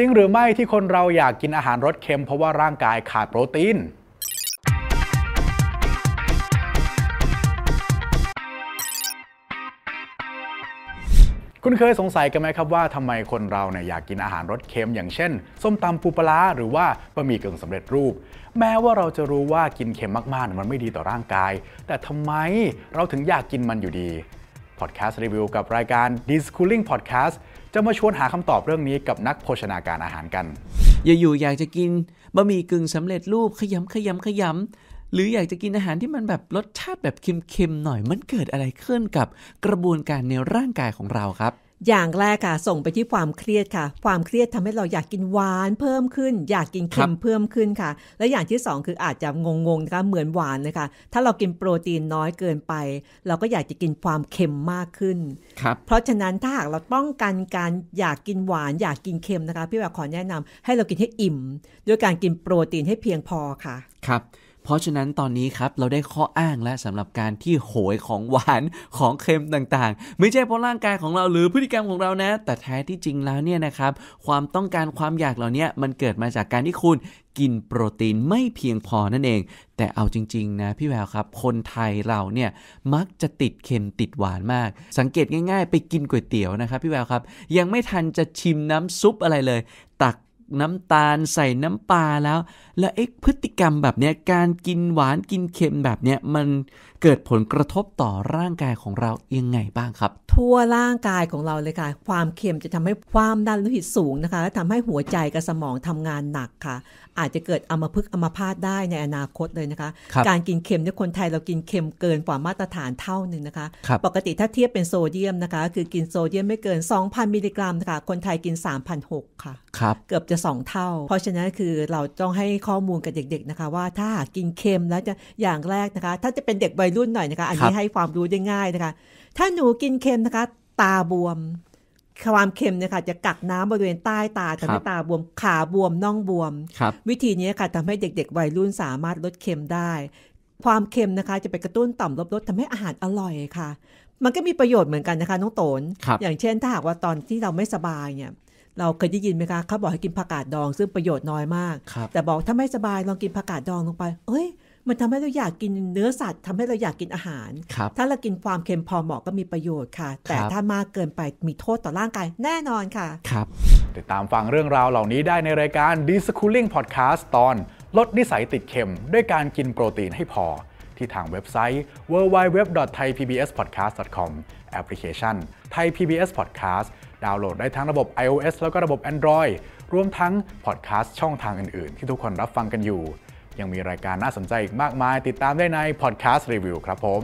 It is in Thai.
จริงหรือไม่ที่คนเราอยากกินอาหารรสเค็มเพราะว่าร่างกายขาดโปรตีน คุณเคยสงสัยกันไหมครับว่า ทำไมคนเราเนี่ยอยากกินอาหารรสเค็ม อย่างเช่น ส้มตำปูปลาหรือว่าบะหมี่กึ่งสำเร็จรูป แม้ว่าเราจะรู้ว่ากินเค็มมากๆ มันไม่ดีต่อร่างกาย แต่ทำไมเราถึงอยากกินมันอยู่ดี พอดแคสต์รีวิวกับรายการ d i s c o o l i n g Podcast จะมาชวนหาคำตอบเรื่องนี้กับนักโภชนาการอาหารกัน อยาอยู่อยากจะกินบะหมี่กึ่งสำเร็จรูปขยำขยำขยำหรืออยากจะกินอาหารที่มันแบบรสชาติแบบเค็มๆหน่อย มันเกิดอะไรขึ้นกับ กระบวนการในร่างกายของเราครับอย่างแรกค่ะ ส่งไปที่ความเครียดค่ะ ความเครียดทำให้เราอยากกินหวานเพิ่มขึ้น อยากกินเค็มเพิ่มขึ้นค่ะ และอย่างที่ 2 คืออาจจะงงๆนะคะเหมือนหวานนะคะ ถ้าเรากินโปรตีนน้อยเกินไป เราก็อยากจะกินความเค็มมากขึ้นครับเพราะฉะนั้นถ้าหากเราป้องกันการอยากกินหวาน อยากกินเค็มนะคะ พี่แบบขอแนะนำ ให้เรากินให้อิ่มด้วยการกินโปรตีนให้เพียงพอค่ะครับเพราะฉะนั้นตอนนี้ครับเราได้ข้ออ้างและสำหรับการที่โหยของหวานของเค็มต่าง ๆ ไม่ใช่เพราะร่างกายของเราหรือพฤติกรรมของเรานะแต่แท้ที่จริงแล้วเนี่ยนะครับ ความต้องการความอยากเหล่านี้มันเกิดมาจากการที่คุณกินโปรตีนไม่เพียงพอนั่นเอง แต่เอาจริงๆนะพี่แววครับ คนไทยเราเนี่ยมักจะติดเค็มติดหวานมาก สังเกตง่ายๆไปกินก๋วยเตี๋ยวนะครับ พี่แววครับ ยังไม่ทันจะชิมน้ำซุปอะไรเลย ตักน้ำตาลใส่น้ำปลาแล้ว แล้วไอ้พฤติกรรมแบบเนี้ยการกินหวานกินเค็มแบบเนี้ยมันเกิดผลกระทบต่อร่างกายของเรายังไงบ้างครับ ทั่วร่างกายของเราเลยค่ะความเค็มจะทำให้ความดันโลหิตสูงนะคะและทำให้หัวใจกับสมองทำงานหนักค่ะ อาจจะเกิดอัมพฤกษ์อัมพาตได้ในอนาคตเลยนะคะคการกินเค็มเนี่ยคนไทยเรากินเค็มเกินกว่ามาตรฐานเท่าหนึ่งนะคะคปกติถ้าเทียบเป็นโซเดียมนะคะ คือกินโซเดียมไม่เกิน2,000 มิลลิกรัมนะคะคนไทยกิน3,600ค่ะคเกือบจะจะสองเท่า เพราะฉะนั้นคือเราต้องให้ข้อมูลกับเด็ก ๆนะคะว่าถ้าหากกินเค็มแล้วจะอย่างแรกนะคะ ถ้าจะเป็นเด็กวัยรุ่นหน่อยนะคะ อันนี้ให้ความรู้ได้ง่ายนะคะ ถ้าหนูกินเค็มนะคะ ตาบวมความเค็มเนี่ยค่ะจะกักน้ำบริเวณใต้ตาทำให้ตาบวมขาบวมน่องบวม วิธีนี้ค่ะทำให้เด็กๆวัยรุ่นสามารถลดเค็มได้ ความเค็มนะคะจะไปกระตุ้นต่อมลบลดทำให้อาหารอร่อยค่ะ มันก็มีประโยชน์เหมือนกันนะคะน้องโตนอย่างเช่น ถ้าหากว่าตอนที่เราไม่สบายเนี่ยเราเคยได้ยินไหมคะเขาบอกให้กินผักกาดดองซึ่งประโยชน์น้อยมาก แต่บอกถ้าไม่สบายลองกินผักกาดดองลงไป เอ้ย มันทำให้เราอยากกินเนื้อสัตว์ ทำให้เราอยากกินอาหารรถ้าเรากินความเค็มพอเหมาะก็มีประโยชน์ค่ะ แต่ถ้ามากเกินไปมีโทษต่อร่างกายแน่นอนค่ะ ครับติดตามฟังเรื่องราวเหล่านี้ได้ในรายการ d i s c o o l i n g Podcast ตอน ลดนิสัยติดเค็ม ด้วยการกินโปรตีนให้พอ ที่ทางเว็บไซต์ www.thaipbspodcast.com แอปพลิเคชัน Thai PBS Podcast ดาวน์โหลดได้ทั้งระบบ iOS แล้วก็ระบบ Android รวมทั้งพอดแคสต์ช่องทางอื่น ๆ ที่ทุกคนรับฟังกันอยู่ ยังมีรายการน่าสนใจอีกมากมาย ติดตามได้ในพอดแคสต์รีวิวครับผม